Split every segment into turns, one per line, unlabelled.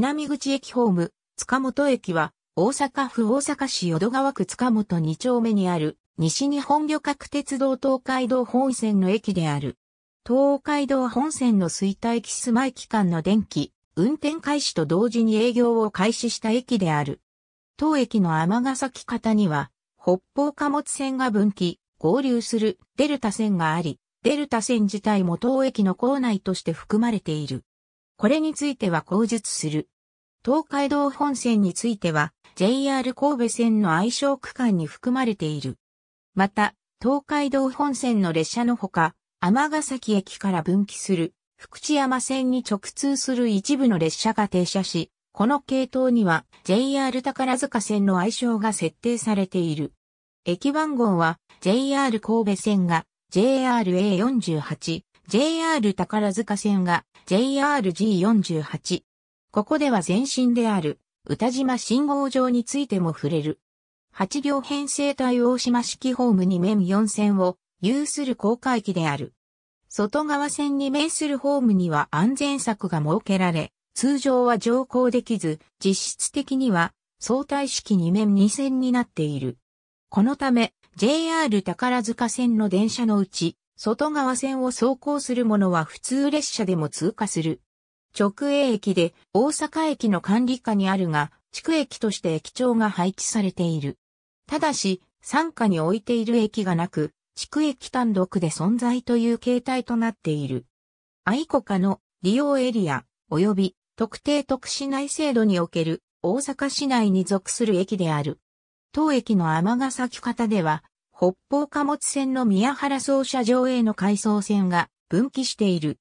南口駅ホーム、塚本駅は、大阪府大阪市淀川区塚本2丁目にある、西日本旅客鉄道東海道本線の駅である。東海道本線の衰退期ま前期間の電気、運転開始と同時に営業を開始した駅である。当駅の尼崎方には、北方貨物線が分岐、合流するデルタ線があり、デルタ線自体も当駅の構内として含まれている。これについては口述する。東海道本線については JR 神戸線の愛称区間に含まれている。また、東海道本線の列車のほか、尼崎駅から分岐する福知山線に直通する一部の列車が停車し、この系統には JR 宝塚線の愛称が設定されている。駅番号は JR 神戸線が JRA48、JR 宝塚線が JRG48。ここでは前身である宇多島信号場についても触れる。8両編成対大島式ホームに面4線を有する公開機である。外側線に面するホームには安全柵が設けられ、通常は乗降できず、実質的には相対式2面2線になっている。このため、JR 宝塚線の電車のうち、外側線を走行するものは普通列車でも通過する。直営駅で大阪駅の管理下にあるが、地区駅として駅長が配置されている。ただし、参下に置いている駅がなく、地区駅単独で存在という形態となっている。愛子家の利用エリア、及び特定特市内制度における大阪市内に属する駅である。当駅の天ヶ崎方では、北方貨物船の宮原総車場への回送船が分岐している。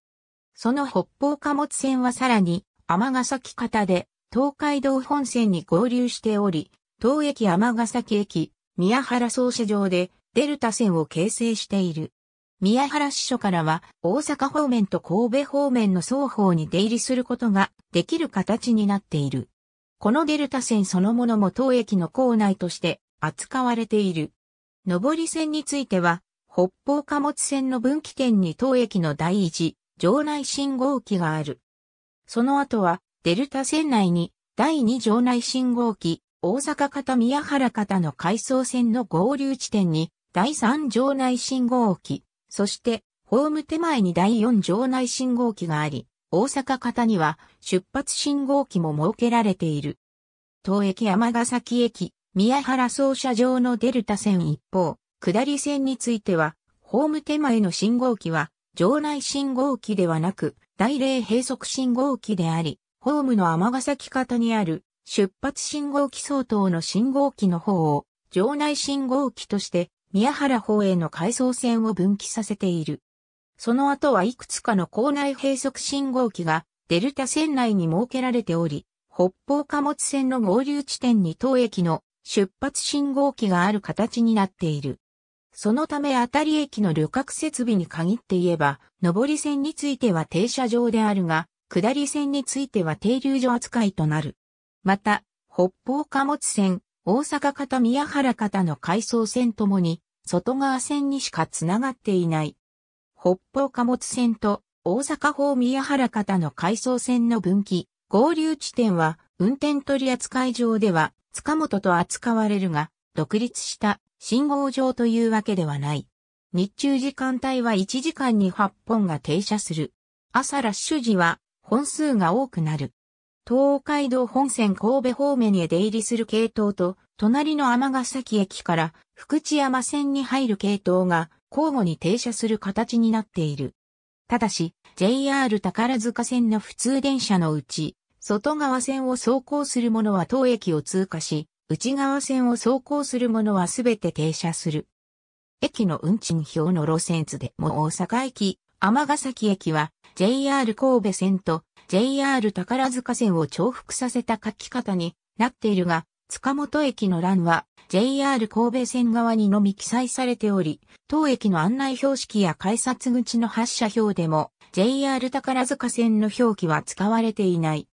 その北方貨物船はさらに、尼崎方で、東海道本線に合流しており、東駅尼崎駅、宮原総車場で、デルタ線を形成している。宮原支所からは大阪方面と神戸方面の双方に出入りすることができる形になっている。このデルタ線そのものも当駅の構内として扱われている。上り線については、北方貨物線の分岐点に当駅の第一、場内信号機がある。その後は、デルタ線内に、第二場内信号機、大阪方宮原方の回送線の合流地点に、第三場内信号機、そして、ホーム手前に第四場内信号機があり、大阪方には出発信号機も設けられている。東駅山ヶ崎駅、宮原操車場のデルタ線一方、下り線については、ホーム手前の信号機は、場内信号機ではなく、大霊閉塞信号機であり、ホームの天崎方にある出発信号機相当の信号機の方を、場内信号機として、宮原方への回送線を分岐させている。その後はいくつかの校内閉塞信号機が、デルタ線内に設けられており、北方貨物線の合流地点に当駅の出発信号機がある形になっている。そのためあたり駅の旅客設備に限って言えば、上り線については停車場であるが、下り線については停留所扱いとなる。また、北方貨物線、大阪方宮原方の回送線ともに、外側線にしかつながっていない。北方貨物線と大阪方宮原方の回送線の分岐、合流地点は運転取扱い上では塚本と扱われるが、独立した信号場というわけではない。日中時間帯は1時間に8本が停車する。朝ラッシュ時は本数が多くなる。東海道本線神戸方面へ出入りする系統と、隣の天崎駅から福知山線に入る系統が交互に停車する形になっている。ただし、JR 宝塚線の普通電車のうち、外側線を走行する者は当駅を通過し、内側線を走行する者はすべて停車する。駅の運賃表の路線図でも大阪駅、尼崎駅は JR 神戸線と JR 宝塚線を重複させた書き方になっているが、塚本駅の欄は JR 神戸線側にのみ記載されており、当駅の案内標識や改札口の発車表でも JR 宝塚線の表記は使われていない。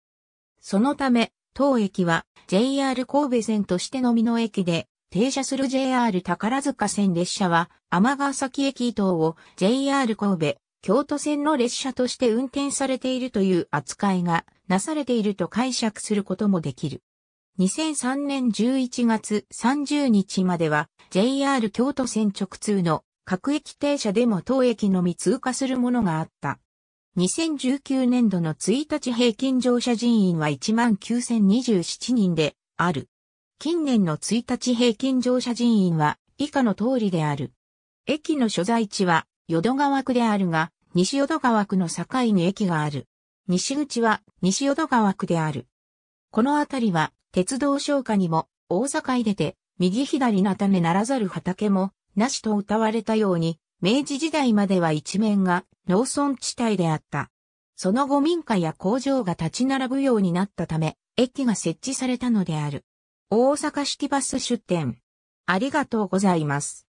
そのため、当駅は JR 神戸線としてのみの駅で、停車する JR 宝塚線列車は、天ヶ崎駅等を JR 神戸、京都線の列車として運転されているという扱いがなされていると解釈することもできる。2003年11月30日までは JR 京都線直通の各駅停車でも当駅のみ通過するものがあった。2019年度の1日平均乗車人員は19,027人である。近年の1日平均乗車人員は以下の通りである。駅の所在地は淀川区であるが、西淀川区の境に駅がある。西口は西淀川区である。この辺りは鉄道消化にも大阪へ出て右左な種ならざる畑もなしと謳われたように明治時代までは一面が農村地帯であった。その後民家や工場が立ち並ぶようになったため、駅が設置されたのである。大阪式バス出店。ありがとうございます。